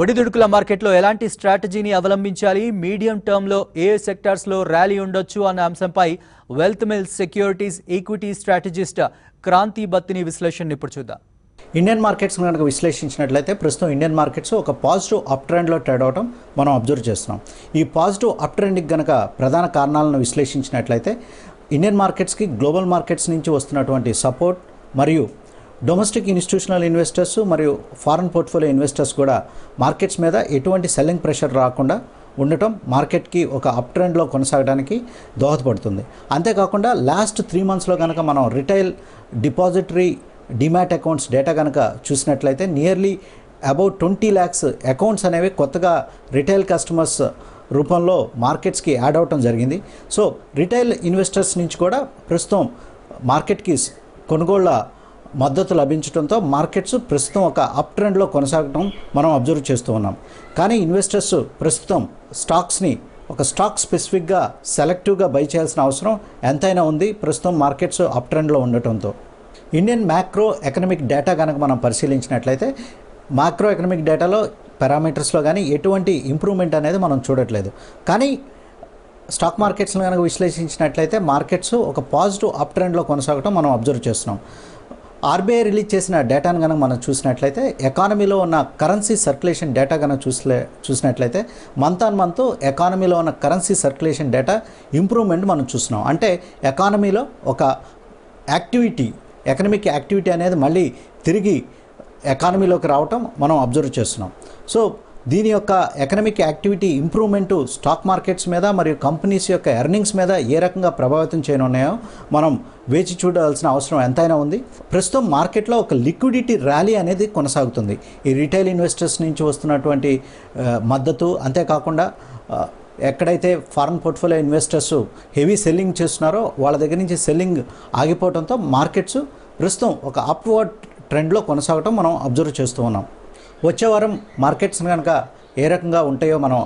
ఒడిదుడుకుల మార్కెట్లో ఎలాంటి స్ట్రాటజీని అవలంబించాలి మీడియం టర్మ్లో ఏ సెక్టార్స్లో ర్యాలీ ఉండొచ్చు అన్న అంశంపై Wealth Mill Securities equity strategist Kranthi Battini విశ్లేషణ ఇప్పుడు చూద్దాం ఇండియన్ మార్కెట్స్ కనుక విశ్లేషించినట్లయితే ప్రస్తుతం ఇండియన్ మార్కెట్స్ ఒక పాజిటివ్ అప్ ట్రెండ్లో ట్రేడ్ అవడం మనం అబ్జర్వ్ చేస్తున్నాం ఈ పాజిటివ్ అప్ ట్రెండ్కి గనక ప్రధాన కారణాలను విశ్లేషించినట్లయితే ఇండియన్ మార్కెట్స్కి గ్లోబల్ మార్కెట్స్ నుంచి వస్తున్నటువంటి సపోర్ట్ మరియు డొమెస్టిక్ ఇన్స్టిట్యూషనల్ ఇన్వెస్టర్స్ మరియు ఫారెన్ పోర్ట్ఫోలియో ఇన్వెస్టర్స్ కూడా మార్కెట్స్ మీద ఎటువంటి సెల్లింగ్ ప్రెషర్ రాకుండా ఉండటం మార్కెట్కి ఒక అప్ ట్రెండ్లో కొనసాగడానికి దోహదపడుతుంది అంతేకాకుండా లాస్ట్ త్రీ మంత్స్లో కనుక మనం retail depository demat accounts data కనుక చూసినట్లయితే nearly about twenty lakhs accounts అనేవి కొత్తగా రిటైల్ కస్టమర్స్ రూపంలో మార్కెట్స్కి యాడ్ అవటం జరిగింది సో రిటైల్ ఇన్వెస్టర్స్ నుంచి కూడా ప్రస్తుతం మార్కెట్కి కొనుగోళ్ళ మద్దతు లభించడంతో మార్కెట్స్ ప్రస్తుతం ఒక అప్ ట్రెండ్లో కొనసాగడం మనం అబ్జర్వ్ చేస్తూ ఉన్నాం కానీ ఇన్వెస్టర్స్ ప్రస్తుతం స్టాక్స్ని ఒక స్టాక్ స్పెసిఫిక్గా సెలెక్టివ్గా బై చేయాల్సిన అవసరం ఎంతైనా ఉంది ప్రస్తుతం మార్కెట్స్ అప్ ట్రెండ్లో ఉండటంతో ఇండియన్ మ్యాక్రో ఎకనమిక్ డేటా కనుక మనం పరిశీలించినట్లయితే మ్యాక్రో ఎకనమిక్ డేటాలో పారామీటర్స్లో కానీ ఎటువంటి ఇంప్రూవ్మెంట్ అనేది మనం చూడట్లేదు కానీ స్టాక్ మార్కెట్స్ని కనుక విశ్లేషించినట్లయితే మార్కెట్స్ ఒక పాజిటివ్ అప్ ట్రెండ్లో కొనసాగటం మనం అబ్జర్వ్ చేస్తున్నాం ఆర్బీఐ రిలీజ్ చేసిన డేటాను కనుక మనం చూసినట్లయితే ఎకానమీలో ఉన్న కరెన్సీ సర్క్యులేషన్ డేటా కనుక చూసే చూసినట్లయితే మంత్ ఆన్ మంత్ ఎకానమీలో ఉన్న కరెన్సీ సర్క్యులేషన్ డేటా ఇంప్రూవ్మెంట్ మనం చూస్తున్నాం అంటే ఎకానమీలో ఒక యాక్టివిటీ ఎకనమిక్ యాక్టివిటీ అనేది మళ్ళీ తిరిగి ఎకానమీలోకి రావటం మనం అబ్జర్వ్ చేస్తున్నాం సో దీని యొక్క economic activity improvement stock markets మీద మరియు కంపెనీస్ యొక్క ఎర్నింగ్స్ మీద ఏ రకంగా ప్రభావితం చేయనున్నాయో మనం వేచి చూడాల్సిన అవసరం ఎంతైనా ఉంది ప్రస్తుతం మార్కెట్లో ఒక లిక్విడిటీ ర్యాలీ అనేది కొనసాగుతుంది ఈ రిటైల్ ఇన్వెస్టర్స్ నుంచి వస్తున్నటువంటి మద్దతు అంతేకాకుండా ఎక్కడైతే foreign portfolio investors heavy selling చేస్తున్నారో వాళ్ళ దగ్గర నుంచి సెల్లింగ్ ఆగిపోవడంతో మార్కెట్స్ ప్రస్తుతం ఒక అప్వర్డ్ ట్రెండ్లో కొనసాగటం మనం అబ్జర్వ్ చేస్తూ ఉన్నాం వచ్చే వారం మార్కెట్స్ కనుక ఏ రకంగా ఉంటాయో మనం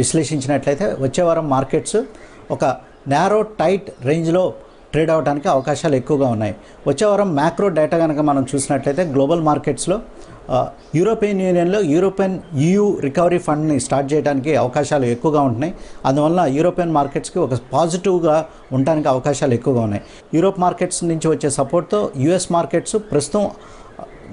విశ్లేషించినట్లయితే వచ్చే వారం మార్కెట్స్ ఒక నేరో టైట్ రేంజ్లో ట్రేడ్ అవడానికి అవకాశాలు ఎక్కువగా ఉన్నాయి వచ్చే వారం మ్యాక్రో డేటా కనుక మనం చూసినట్లయితే గ్లోబల్ మార్కెట్స్లో యూరోపియన్ యూనియన్లో యూరోపియన్ ఈయూ రికవరీ ఫండ్ని స్టార్ట్ చేయడానికి అవకాశాలు ఎక్కువగా ఉంటున్నాయి అందువల్ల యూరోపియన్ మార్కెట్స్కి ఒక పాజిటివ్గా ఉండడానికి అవకాశాలు ఎక్కువగా ఉన్నాయి యూరోప్ మార్కెట్స్ నుంచి వచ్చే సపోర్ట్తో యుఎస్ మార్కెట్స్ ప్రస్తుతం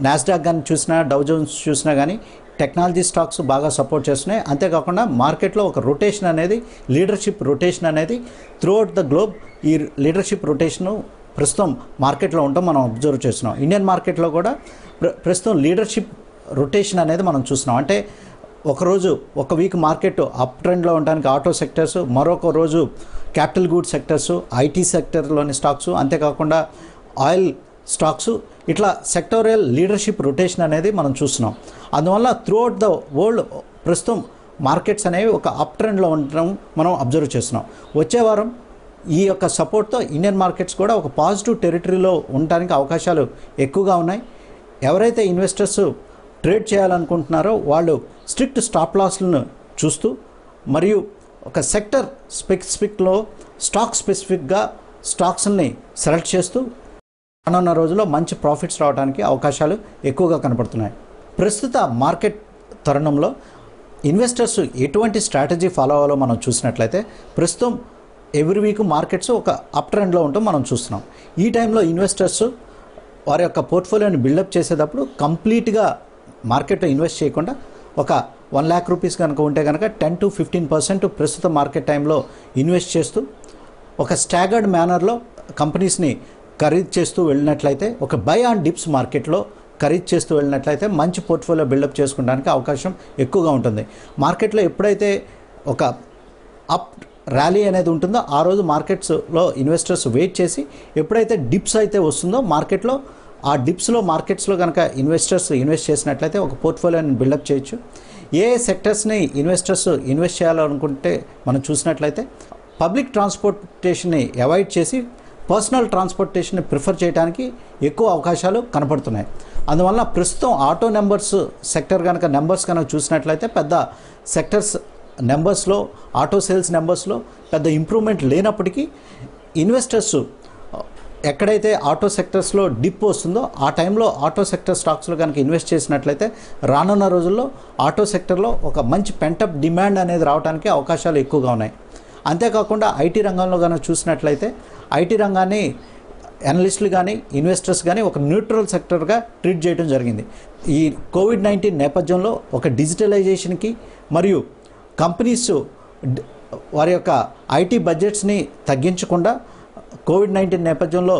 నాస్డాక్ కానీ చూసినా డౌ జోన్స్ చూసినా కానీ టెక్నాలజీ స్టాక్స్ బాగా సపోర్ట్ చేస్తున్నాయి అంతేకాకుండా మార్కెట్లో ఒక రొటేషన్ అనేది లీడర్షిప్ రొటేషన్ అనేది త్రూఅవుట్ ద గ్లోబ్ ఈ లీడర్షిప్ రొటేషను ప్రస్తుతం మార్కెట్లో ఉండటం మనం అబ్జర్వ్ చేస్తున్నాం ఇండియన్ మార్కెట్లో కూడా ప్ర ప్రస్తుతం లీడర్షిప్ రొటేషన్ అనేది మనం చూస్తున్నాం అంటే ఒకరోజు ఒక వీక్ మార్కెట్ అప్ ట్రెండ్లో ఉండడానికి ఆటో సెక్టర్స్ మరొక రోజు క్యాపిటల్ గూడ్స్ సెక్టర్స్ ఐటీ సెక్టర్లోని స్టాక్స్ అంతేకాకుండా ఆయిల్ స్టాక్స్ ఇట్లా సెక్టోరియల్ లీడర్షిప్ రొటేషన్ అనేది మనం చూస్తున్నాం అందువల్ల త్రూఅవుట్ ద వరల్డ్ ప్రస్తుతం మార్కెట్స్ అనేవి ఒక అప్ ట్రెండ్లో ఉండడం మనం అబ్జర్వ్ చేస్తున్నాం వచ్చే వారం ఈ యొక్క సపోర్ట్తో ఇండియన్ మార్కెట్స్ కూడా ఒక పాజిటివ్ టెరిటరీలో ఉండడానికి అవకాశాలు ఎక్కువగా ఉన్నాయి ఎవరైతే ఇన్వెస్టర్స్ ట్రేడ్ చేయాలనుకుంటున్నారో వాళ్ళు స్ట్రిక్ట్ స్టాప్ లాస్లను చూస్తూ మరియు ఒక సెక్టర్ స్పెసిఫిక్లో స్టాక్ స్పెసిఫిక్గా స్టాక్స్ని సెలెక్ట్ చేస్తూ రానున్న రోజుల్లో మంచి ప్రాఫిట్స్ రావడానికి అవకాశాలు ఎక్కువగా కనపడుతున్నాయి ప్రస్తుత మార్కెట్ తరుణంలో ఇన్వెస్టర్స్ ఎటువంటి స్ట్రాటజీ ఫాలో అవ్వాలో మనం చూసినట్లయితే ప్రస్తుతం ఎవ్రీ వీక్ మార్కెట్స్ ఒక అప్ ట్రెండ్లో ఉంటాం మనం చూస్తున్నాం ఈ టైంలో ఇన్వెస్టర్స్ వారి యొక్క పోర్ట్ఫోలియోని బిల్డప్ చేసేటప్పుడు కంప్లీట్గా మార్కెట్లో ఇన్వెస్ట్ చేయకుండా ఒక వన్ ల్యాక్ రూపీస్ కనుక ఉంటే కనుక టెన్ టు ఫిఫ్టీన్ పర్సెంట్ ప్రస్తుత మార్కెట్ టైంలో ఇన్వెస్ట్ చేస్తూ ఒక స్టాగర్డ్ మేనర్లో కంపెనీస్ని ఖరీదు చేస్తూ వెళ్ళినట్లయితే ఒక బై ఆన్ డిప్స్ మార్కెట్లో ఖరీదు చేస్తూ వెళ్ళినట్లయితే మంచి పోర్ట్ఫోలియో బిల్డప్ చేసుకోవడానికి అవకాశం ఎక్కువగా ఉంటుంది మార్కెట్లో ఎప్పుడైతే ఒక అప్ ర్యాలీ అనేది ఉంటుందో ఆ రోజు మార్కెట్స్లో ఇన్వెస్టర్స్ వెయిట్ చేసి ఎప్పుడైతే డిప్స్ అయితే వస్తుందో మార్కెట్లో ఆ డిప్స్లో మార్కెట్స్లో కనుక ఇన్వెస్టర్స్ ఇన్వెస్ట్ చేసినట్లయితే ఒక పోర్ట్ఫోలియోని బిల్డప్ చేయొచ్చు ఏ సెక్టర్స్ని ఇన్వెస్టర్స్ ఇన్వెస్ట్ చేయాలనుకుంటే మనం చూసినట్లయితే పబ్లిక్ ట్రాన్స్పోర్టేషన్ని అవాయిడ్ చేసి పర్సనల్ ట్రాన్స్పోర్టేషన్ ప్రిఫర్ చేయడానికి ఎక్కువ అవకాశాలు కనపడుతున్నాయి అందువల్ల ప్రస్తుతం ఆటో నెంబర్స్ సెక్టర్ కనుక నెంబర్స్ కనుక చూసినట్లయితే పెద్ద సెక్టర్స్ నెంబర్స్లో ఆటో సేల్స్ నెంబర్స్లో పెద్ద ఇంప్రూవ్మెంట్ లేనప్పటికీ ఇన్వెస్టర్స్ ఎక్కడైతే ఆటో సెక్టర్స్లో డిప్ వస్తుందో ఆ టైంలో ఆటో సెక్టర్ స్టాక్స్లో కనుక ఇన్వెస్ట్ చేసినట్లయితే రానున్న రోజుల్లో ఆటో సెక్టర్లో ఒక మంచి పెంటప్ డిమాండ్ అనేది రావడానికి అవకాశాలు ఎక్కువగా ఉన్నాయి అంతేకాకుండా ఐటీ రంగంలో కనుక చూసినట్లయితే ఐటీ రంగాన్ని అనలిస్టులు కానీ ఇన్వెస్టర్స్ కానీ ఒక న్యూట్రల్ సెక్టర్గా ట్రీట్ చేయడం జరిగింది ఈ కోవిడ్ నైన్టీన్ నేపథ్యంలో ఒక డిజిటలైజేషన్కి మరియు కంపెనీస్ వారి యొక్క ఐటీ బడ్జెట్స్ని తగ్గించకుండా కోవిడ్ నైన్టీన్ నేపథ్యంలో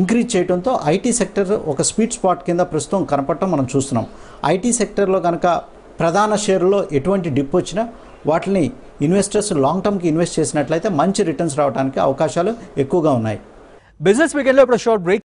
ఇంక్రీజ్ చేయడంతో ఐటీ సెక్టర్ ఒక స్వీట్ స్పాట్ కింద ప్రస్తుతం కనపడటం మనం చూస్తున్నాం ఐటీ సెక్టర్లో కనుక ప్రధాన షేర్లో ఎటువంటి డిప్ వచ్చినా వాటిని ఇన్వెస్టర్స్ లాంగ్ టర్మ్కి ఇన్వెస్ట్ చేసినట్లయితే మంచి రిటర్న్స్ రావడానికి అవకాశాలు ఎక్కువగా ఉన్నాయి బిజినెస్ వీకెండ్లో ఇప్పుడు షార్ట్ బ్రేక్